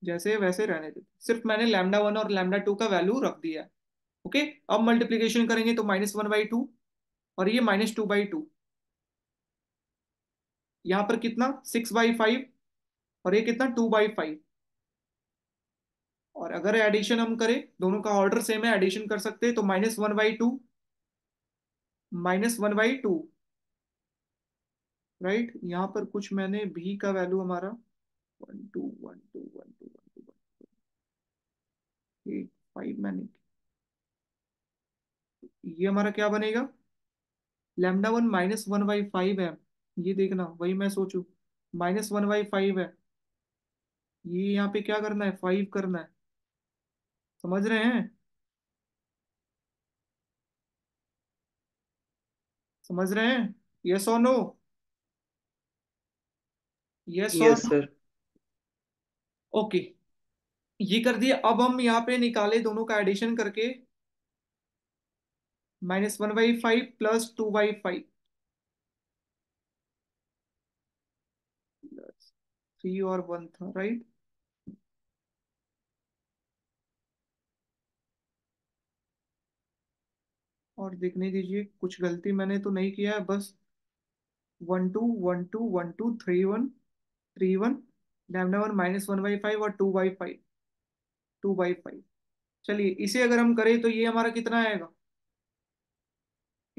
जैसे वैसे रहने देते सिर्फ मैंने लैमडा वन और लैमडा टू का वैल्यू रख दिया है ओके अब मल्टीप्लीकेशन करेंगे तो माइनस वन बाई टू और ये माइनस टू बाई टू यहां पर कितना सिक्स बाई फाइव और ये कितना टू बाई फाइव और अगर एडिशन हम करें दोनों का ऑर्डर सेम है एडिशन कर सकते हैं तो minus one by two minus one by two right right? यहाँ पर कुछ मैंने भी का वैल्यू हमारा one two one two one two one two one eight five मैंने ये हमारा क्या बनेगा lambda one minus one by five है ये देखना वही मैं सोचू माइनस वन बाई फाइव है ये यहाँ पे क्या करना है फाइव करना है समझ रहे हैं समझ रहे हैं यस और no yes yes sir okay ये कर दिए अब हम यहाँ पे निकाले दोनों का एडिशन करके minus one by five plus two by five three और वन था राइट और देखने दीजिए कुछ गलती मैंने तो नहीं किया है बस one two one two one two three one three one lambda one minus one by five और two by five two by five चलिए इसे अगर हम करें तो ये हमारा कितना आएगा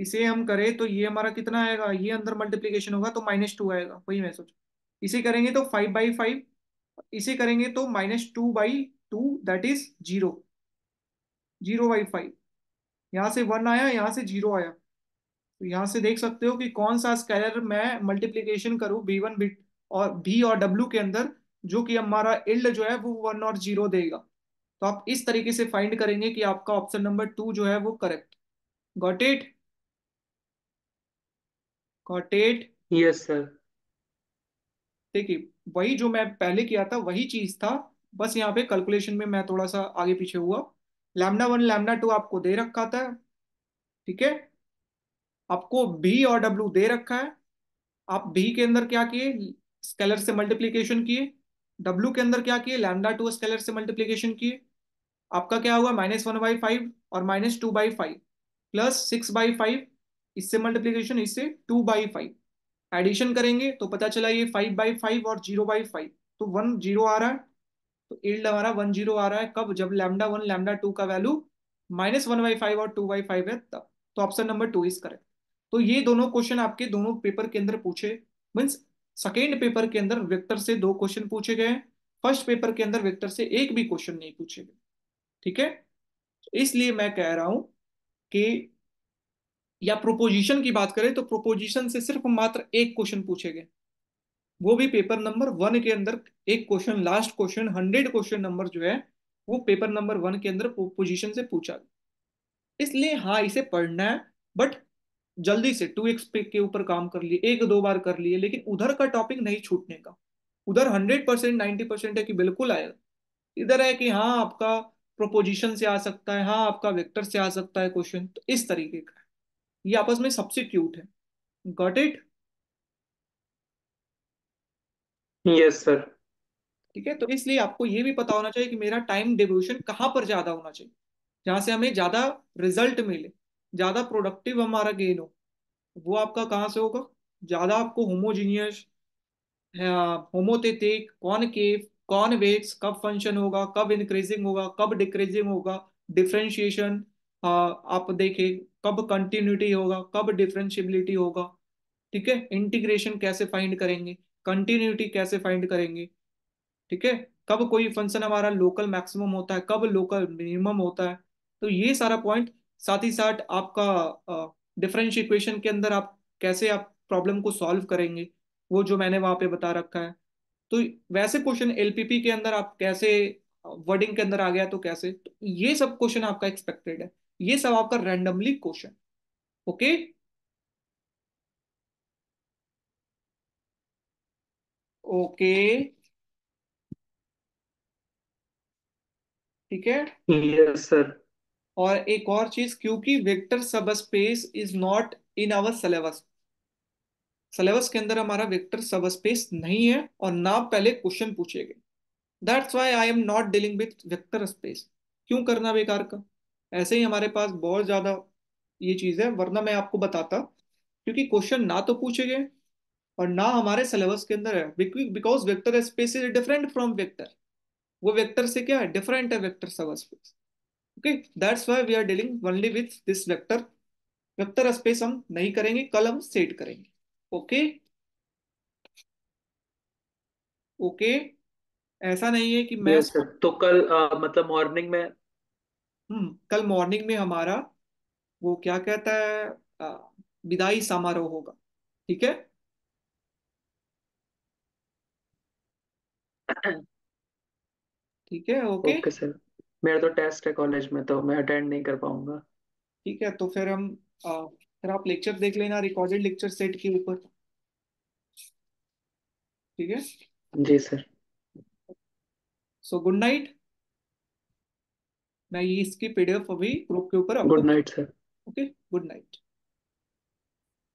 इसे हम करें तो ये हमारा कितना आएगा ये अंदर मल्टीप्लीकेशन होगा तो माइनस टू आएगा वही मैं सोच इसे करेंगे तो फाइव बाई फाइव इसे करेंगे तो minus two by two that is zero zero by five यहाँ से वन आया यहाँ से जीरो आया तो यहाँ से देख सकते हो कि कौन सा स्केलर मैं मल्टीप्लीकेशन करूँ बी वन बी और बी और डब्ल्यू के अंदर जो कि हमारा इल्ड जो है वो वन और जीरो देगा तो आप इस तरीके से फाइंड करेंगे कि आपका ऑप्शन नंबर टू जो है वो correct got it got it yes sir देखिए वही जो मैं पहले किया था वही चीज था बस यहाँ पे कैलकुलेशन में मैं थोड़ा सा आगे पीछे हुआ लैमडा वन लैमडा टू आपको दे रखा था ठीक है आपको बी और डब्ल्यू दे रखा है आप बी के अंदर क्या किए स्केलर से मल्टीप्लीकेशन किए डब्ल्यू के अंदर क्या किए लैमडा टू स्केलर से मल्टीप्लीकेशन किए आपका क्या हुआ माइनस वन बाई फाइव और minus two by five plus six by five इससे मल्टीप्लीकेशन इससे टू बाई फाइव एडिशन करेंगे तो पता चला ये फाइव बाई फाइव और जीरो बाई फाइव तो वन जीरो आ रहा है तो एल्ड हमारा वन जीरो आ रहा है कब जब लैमडा वन लैमडा टू का value minus one by five और टू बाई फाइव है तब तो option number two is correct तो ये दोनों क्वेश्चन आपके दोनों पेपर के अंदर पूछे मीन्स सेकेंड पेपर के अंदर वेक्टर से दो क्वेश्चन पूछे गए फर्स्ट पेपर के अंदर वेक्टर से एक भी क्वेश्चन नहीं पूछे गए ठीक है तो इसलिए मैं कह रहा हूं कि या प्रोपोजिशन की बात करें तो प्रोपोजिशन से सिर्फ मात्र एक क्वेश्चन पूछे गए वो भी पेपर नंबर वन के अंदर एक question last question hundred question number जो है वो पेपर नंबर वन के अंदर प्रोपोजिशन से पूछा गया इसलिए हाँ इसे पढ़ना है बट जल्दी से टू एक्स पे के ऊपर काम कर लिए एक दो बार कर लिए लेकिन उधर का टॉपिक नहीं छूटने का उधर हंड्रेड परसेंट नाइन्टी परसेंट है कि बिल्कुल आएगा इधर है कि हाँ आपका प्रोपोजिशन से आ सकता है हाँ आपका वेक्टर से आ सकता है क्वेश्चन तो इस तरीके का ये आपस में सबसे क्यूट है गॉट इट यस सर ठीक है तो इसलिए आपको ये भी पता होना चाहिए कि मेरा टाइम डिवोशन कहाँ पर ज्यादा होना चाहिए जहां से हमें ज्यादा रिजल्ट मिले ज्यादा प्रोडक्टिव हमारा गेन हो वो आपका कहाँ से होगा ज्यादा आपको होमोजीनियस होमोथेटिक कॉनकेव कॉनवेक्स कब फंक्शन होगा कब इंक्रीजिंग होगा कब डिक्रीजिंग होगा डिफ्रेंशिएशन हाँ, आप देखें कब कंटिन्यूटी होगा कब डिफ्रेंशिएबिलिटी होगा ठीक है इंटीग्रेशन कैसे फाइंड करेंगे कंटिन्यूटी कैसे फाइंड करेंगे ठीक है कब कोई फंक्शन हमारा लोकल मैक्सिमम होता है कब लोकल मिनिमम होता है तो ये सारा पॉइंट साथ ही साथ आपका uh, इक्वेशन के अंदर आप कैसे आप प्रॉब्लम को सॉल्व करेंगे वो जो मैंने वहाँ पे बता रखा है तो वैसे क्वेश्चन एलपीपी के अंदर आप कैसे वर्डिंग के अंदर आ गया तो कैसे तो ये सब क्वेश्चन आपका एक्सपेक्टेड है ये सब आपका रैंडमली क्वेश्चन ओके ओके ठीक है यस सर और एक और चीज क्योंकि vector sub space is not in our syllabus syllabus के अंदर हमारा वेक्टर सब स्पेस नहीं है और ना पहले क्वेश्चन पूछे गए that's why I am not dealing with vector space क्यों करना बेकार का ऐसे ही हमारे पास बहुत ज्यादा ये चीज है वरना मैं आपको बताता क्योंकि क्वेश्चन ना तो पूछे गए और ना हमारे सिलेबस के अंदर है because vector space is different from vector वो वेक्टर से क्या है डिफरेंट है vector sub space okay that's why we are dealing only with this vector vector space हम नहीं करेंगे कल हम सेट करेंगे ओके ओके ऐसा नहीं है कि मैं yes, तो कल आ, मतलब मॉर्निंग में हम्म कल मॉर्निंग में हमारा वो क्या कहता है आ, विदाई समारोह होगा ठीक है [CLEARS THROAT] ठीक है ओके ओके सर मेरा तो टेस्ट है कॉलेज में तो मैं अटेंड नहीं कर पाऊंगा ठीक है तो फिर हम आ, फिर आप लेक्चर देख लेना रिकॉर्डेड लेक्चर सेट के ऊपर ठीक है जी सर सो गुड नाइट मैं ये इसकी पीडीएफ अभी ग्रुप के ऊपर good night sir okay good night